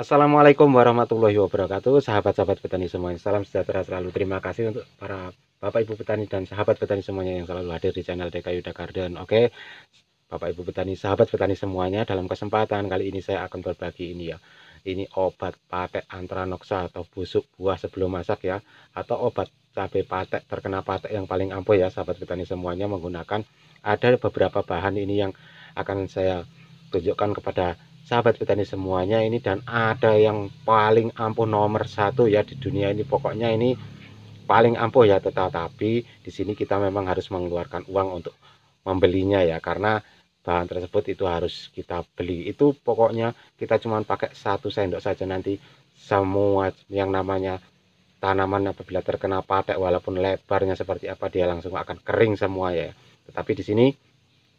Assalamualaikum warahmatullahi wabarakatuh Sahabat-sahabat petani semuanya Salam sejahtera selalu Terima kasih untuk para Bapak Ibu petani dan sahabat petani semuanya Yang selalu hadir di channel TK Yuda Garden Oke Bapak Ibu petani, sahabat petani semuanya Dalam kesempatan kali ini saya akan berbagi ini ya Ini obat patek antranoksa Atau busuk buah sebelum masak ya Atau obat cabai patek Terkena patek yang paling ampuh ya Sahabat petani semuanya menggunakan Ada beberapa bahan ini yang akan saya tunjukkan kepada sahabat petani semuanya ini dan ada yang paling ampuh nomor satu ya di dunia ini pokoknya ini paling ampuh ya tetapi di sini kita memang harus mengeluarkan uang untuk membelinya ya karena bahan tersebut itu harus kita beli itu pokoknya kita cuma pakai satu sendok saja nanti semua yang namanya tanaman apabila terkena patek walaupun lebarnya seperti apa dia langsung akan kering semua ya tetapi di sini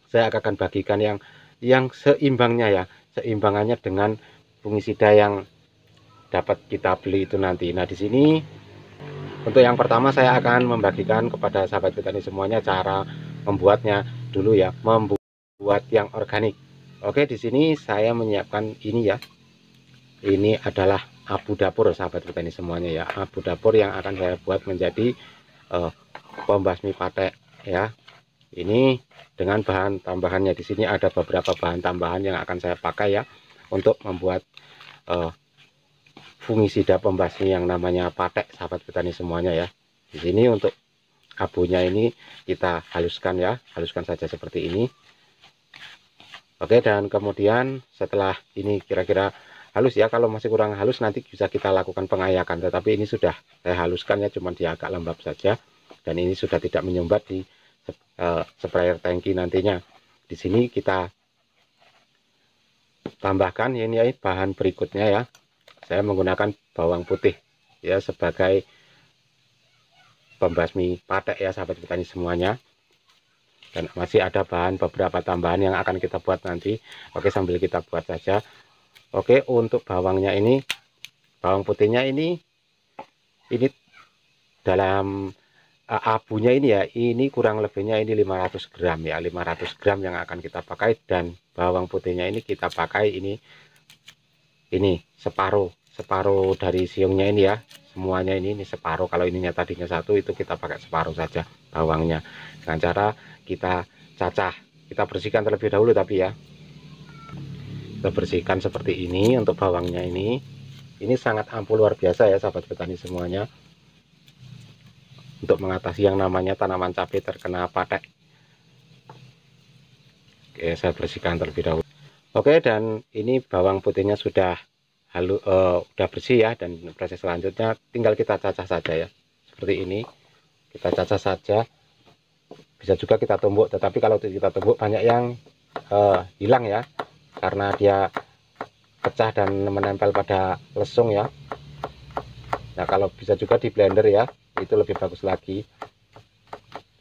saya akan bagikan yang yang seimbangnya ya seimbangannya dengan fungisida yang dapat kita beli itu nanti. Nah, di sini untuk yang pertama saya akan membagikan kepada sahabat petani semuanya cara membuatnya dulu ya, membuat yang organik. Oke, di sini saya menyiapkan ini ya. Ini adalah abu dapur sahabat petani semuanya ya. Abu dapur yang akan saya buat menjadi uh, pembasmi patek ya, ini dengan bahan tambahannya di sini ada beberapa bahan tambahan yang akan saya pakai ya untuk membuat uh, fungisida pembasmi yang namanya patek sahabat petani semuanya ya di sini untuk abunya ini kita haluskan ya haluskan saja seperti ini oke dan kemudian setelah ini kira-kira halus ya kalau masih kurang halus nanti bisa kita lakukan pengayakan tetapi ini sudah saya haluskan ya cuman dia agak lembab saja dan ini sudah tidak menyumbat di uh, sprayer tangki nantinya di sini kita tambahkan ini ya, bahan berikutnya ya saya menggunakan bawang putih ya sebagai pembasmi patek ya sahabat petani semuanya dan masih ada bahan beberapa tambahan yang akan kita buat nanti oke sambil kita buat saja oke untuk bawangnya ini bawang putihnya ini ini dalam abunya ini ya ini kurang lebihnya ini 500 gram ya 500 gram yang akan kita pakai dan bawang putihnya ini kita pakai ini ini separuh separuh dari siungnya ini ya semuanya ini ini separuh kalau ininya tadinya satu itu kita pakai separuh saja bawangnya dengan cara kita cacah kita bersihkan terlebih dahulu tapi ya kita bersihkan seperti ini untuk bawangnya ini ini sangat ampuh luar biasa ya sahabat petani semuanya untuk mengatasi yang namanya tanaman cabai terkena patek oke saya bersihkan terlebih dahulu oke dan ini bawang putihnya sudah halu uh, eh, udah bersih ya dan proses selanjutnya tinggal kita cacah saja ya seperti ini kita cacah saja bisa juga kita tumbuk tetapi kalau kita tumbuk banyak yang uh, hilang ya karena dia pecah dan menempel pada lesung ya Nah kalau bisa juga di blender ya itu lebih bagus lagi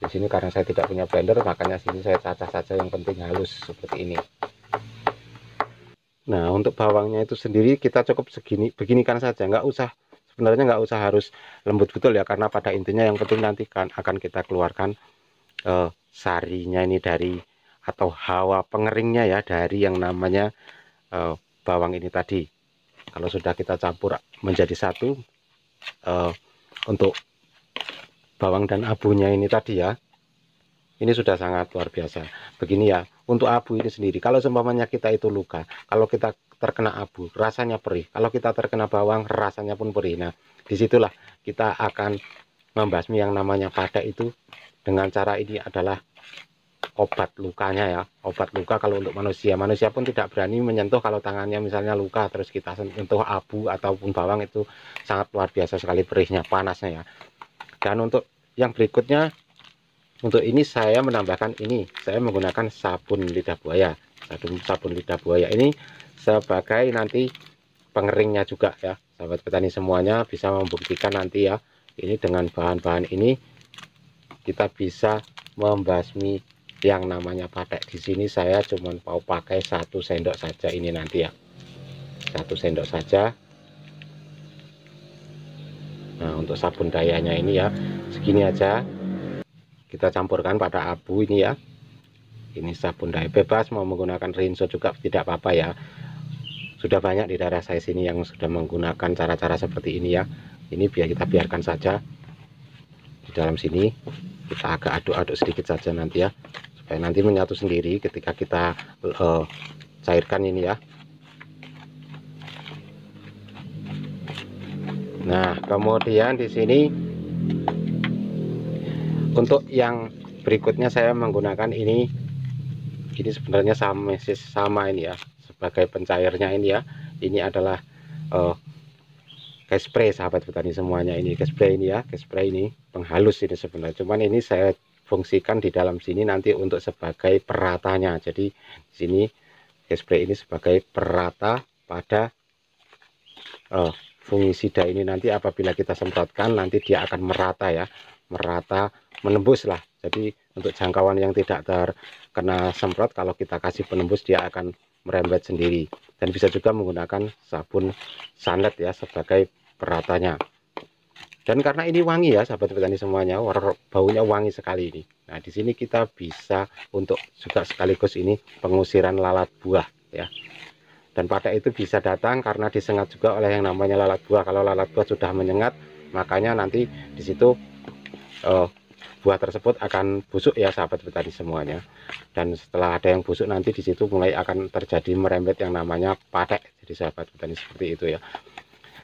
di sini karena saya tidak punya blender makanya sini saya cacah saja yang penting halus seperti ini nah untuk bawangnya itu sendiri kita cukup segini beginikan saja nggak usah sebenarnya nggak usah harus lembut betul ya karena pada intinya yang penting nanti kan akan kita keluarkan eh, sarinya ini dari atau hawa pengeringnya ya dari yang namanya eh, bawang ini tadi kalau sudah kita campur menjadi satu eh, untuk bawang dan abunya ini tadi ya ini sudah sangat luar biasa begini ya untuk abu ini sendiri kalau seumpamanya kita itu luka kalau kita terkena abu rasanya perih kalau kita terkena bawang rasanya pun perih nah disitulah kita akan membasmi yang namanya pada itu dengan cara ini adalah obat lukanya ya obat luka kalau untuk manusia manusia pun tidak berani menyentuh kalau tangannya misalnya luka terus kita sentuh abu ataupun bawang itu sangat luar biasa sekali perihnya panasnya ya dan untuk yang berikutnya untuk ini saya menambahkan ini saya menggunakan sabun lidah buaya sabun sabun lidah buaya ini sebagai nanti pengeringnya juga ya sahabat petani semuanya bisa membuktikan nanti ya ini dengan bahan-bahan ini kita bisa membasmi yang namanya patek di sini saya cuma mau pakai satu sendok saja ini nanti ya satu sendok saja nah untuk sabun dayanya ini ya segini aja kita campurkan pada abu ini ya ini sabun daya bebas mau menggunakan rinso juga tidak apa-apa ya sudah banyak di daerah saya sini yang sudah menggunakan cara-cara seperti ini ya ini biar kita biarkan saja di dalam sini kita agak aduk-aduk sedikit saja nanti ya supaya nanti menyatu sendiri ketika kita uh, cairkan ini ya Nah, kemudian di sini untuk yang berikutnya saya menggunakan ini ini sebenarnya sama sama ini ya sebagai pencairnya ini ya. Ini adalah uh, gas spray sahabat petani semuanya ini gas spray ini ya gas spray ini penghalus ini sebenarnya cuman ini saya fungsikan di dalam sini nanti untuk sebagai peratanya jadi di sini gas spray ini sebagai perata pada uh, fungisida ini nanti apabila kita semprotkan nanti dia akan merata ya merata menembus lah jadi untuk jangkauan yang tidak terkena semprot kalau kita kasih penembus dia akan merembet sendiri dan bisa juga menggunakan sabun sanet ya sebagai peratanya dan karena ini wangi ya sahabat petani semuanya baunya wangi sekali ini nah di sini kita bisa untuk juga sekaligus ini pengusiran lalat buah ya dan pada itu bisa datang karena disengat juga oleh yang namanya lalat buah kalau lalat buah sudah menyengat makanya nanti disitu uh, eh, buah tersebut akan busuk ya sahabat petani semuanya dan setelah ada yang busuk nanti disitu mulai akan terjadi merembet yang namanya patek jadi sahabat petani seperti itu ya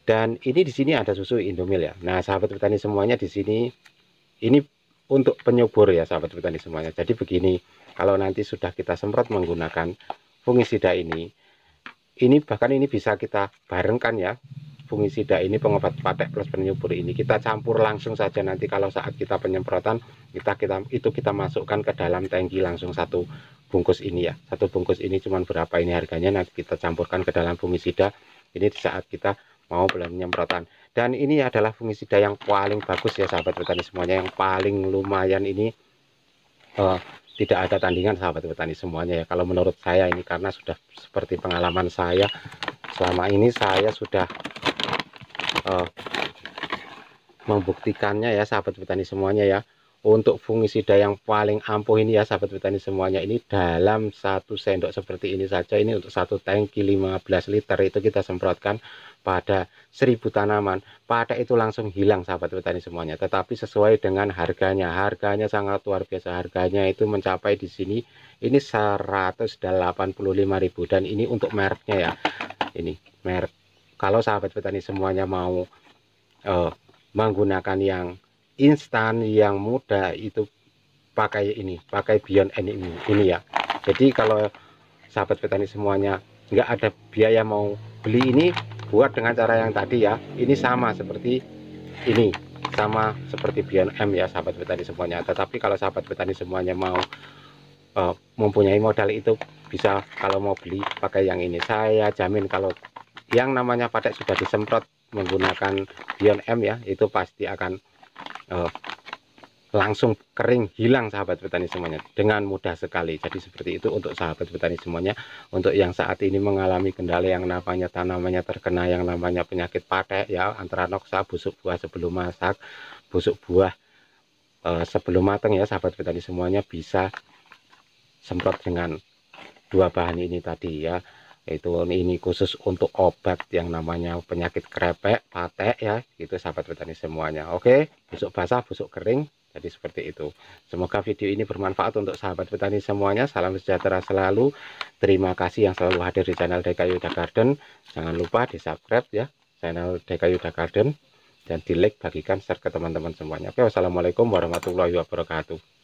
dan ini di sini ada susu indomil ya nah sahabat petani semuanya di sini ini untuk penyubur ya sahabat petani semuanya jadi begini kalau nanti sudah kita semprot menggunakan fungisida ini ini bahkan ini bisa kita barengkan ya fungisida ini pengobat patek plus penyubur ini kita campur langsung saja nanti kalau saat kita penyemprotan kita kita itu kita masukkan ke dalam tangki langsung satu bungkus ini ya satu bungkus ini cuman berapa ini harganya nanti kita campurkan ke dalam fungisida ini saat kita mau penyemprotan dan ini adalah fungisida yang paling bagus ya sahabat petani semuanya yang paling lumayan ini uh, tidak ada tandingan sahabat petani semuanya ya kalau menurut saya ini karena sudah seperti pengalaman saya selama ini saya sudah uh, membuktikannya ya sahabat petani semuanya ya untuk fungisida yang paling ampuh ini ya sahabat petani semuanya ini dalam satu sendok seperti ini saja ini untuk satu tangki 15 liter itu kita semprotkan pada seribu tanaman pada itu langsung hilang sahabat petani semuanya tetapi sesuai dengan harganya harganya sangat luar biasa harganya itu mencapai di sini ini 185.000 dan ini untuk mereknya ya ini merek kalau sahabat petani semuanya mau uh, menggunakan yang instan yang mudah itu pakai ini pakai Beyond N ini ini ya jadi kalau sahabat petani semuanya nggak ada biaya mau beli ini buat dengan cara yang tadi ya ini sama seperti ini sama seperti Beyond M ya sahabat petani semuanya tetapi kalau sahabat petani semuanya mau uh, mempunyai modal itu bisa kalau mau beli pakai yang ini saya jamin kalau yang namanya padat sudah disemprot menggunakan Beyond M ya itu pasti akan eh, langsung kering hilang sahabat petani semuanya dengan mudah sekali jadi seperti itu untuk sahabat petani semuanya untuk yang saat ini mengalami kendala yang namanya tanamannya terkena yang namanya penyakit patek ya antara noksa busuk buah sebelum masak busuk buah eh, sebelum matang ya sahabat petani semuanya bisa semprot dengan dua bahan ini tadi ya yaitu ini khusus untuk obat yang namanya penyakit krepek, patek ya, gitu sahabat petani semuanya. Oke, busuk basah, busuk kering, jadi seperti itu. Semoga video ini bermanfaat untuk sahabat petani semuanya. Salam sejahtera selalu. Terima kasih yang selalu hadir di channel Deka Yuda Garden. Jangan lupa di subscribe ya channel Deka Yuda Garden dan di like, bagikan, share ke teman-teman semuanya. Oke, wassalamualaikum warahmatullahi wabarakatuh.